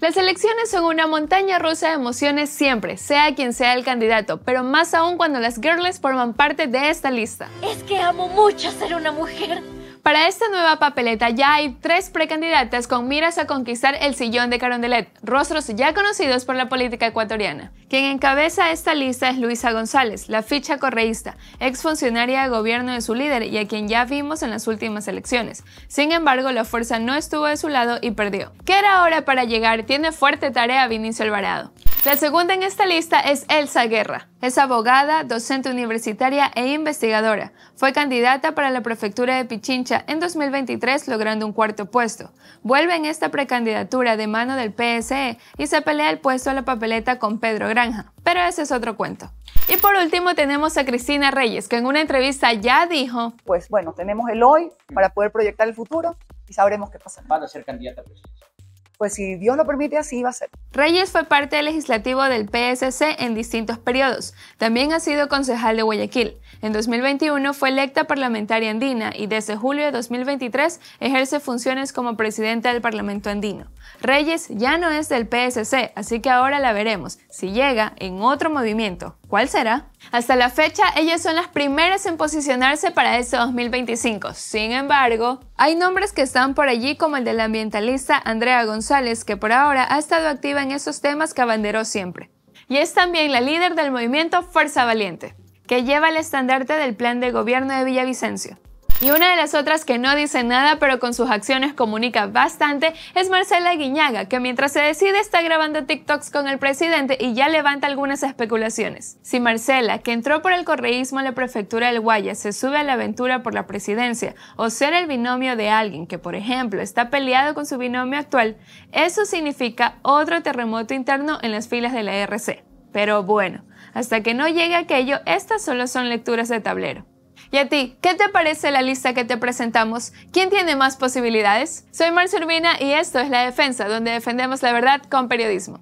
Las elecciones son una montaña rusa de emociones siempre, sea quien sea el candidato, pero más aún cuando las girls forman parte de esta lista. Es que amo mucho ser una mujer. Para esta nueva papeleta ya hay tres precandidatas con miras a conquistar el sillón de Carondelet, rostros ya conocidos por la política ecuatoriana. Quien encabeza esta lista es Luisa González, la ficha correísta, exfuncionaria de gobierno de su líder y a quien ya vimos en las últimas elecciones. Sin embargo, la fuerza no estuvo de su lado y perdió. ¿Qué era hora para llegar? Tiene fuerte tarea Vinicio Alvarado. La segunda en esta lista es Elsa Guerra. Es abogada, docente universitaria e investigadora. Fue candidata para la prefectura de Pichincha en 2023 logrando un cuarto puesto. Vuelve en esta precandidatura de mano del PSE y se pelea el puesto a la papeleta con Pedro Granja. Pero ese es otro cuento. Y por último tenemos a Cristina Reyes, que en una entrevista ya dijo... Pues bueno, tenemos el hoy para poder proyectar el futuro y sabremos qué pasa. Van a ser candidata presidencial pues si Dios lo permite, así va a ser. Reyes fue parte del legislativo del PSC en distintos periodos. También ha sido concejal de Guayaquil. En 2021 fue electa parlamentaria andina y desde julio de 2023 ejerce funciones como presidenta del Parlamento andino. Reyes ya no es del PSC, así que ahora la veremos si llega en otro movimiento. ¿Cuál será? Hasta la fecha, ellas son las primeras en posicionarse para este 2025. Sin embargo, hay nombres que están por allí como el del ambientalista Andrea González, que por ahora ha estado activa en esos temas que abanderó siempre. Y es también la líder del movimiento Fuerza Valiente, que lleva el estandarte del plan de gobierno de Villavicencio. Y una de las otras que no dice nada pero con sus acciones comunica bastante es Marcela Guiñaga, que mientras se decide está grabando TikToks con el presidente y ya levanta algunas especulaciones. Si Marcela, que entró por el correísmo a la prefectura del Guaya, se sube a la aventura por la presidencia o ser el binomio de alguien que, por ejemplo, está peleado con su binomio actual, eso significa otro terremoto interno en las filas de la RC. Pero bueno, hasta que no llegue aquello, estas solo son lecturas de tablero. Y a ti, ¿qué te parece la lista que te presentamos? ¿Quién tiene más posibilidades? Soy Marcia Urbina y esto es La Defensa, donde defendemos la verdad con periodismo.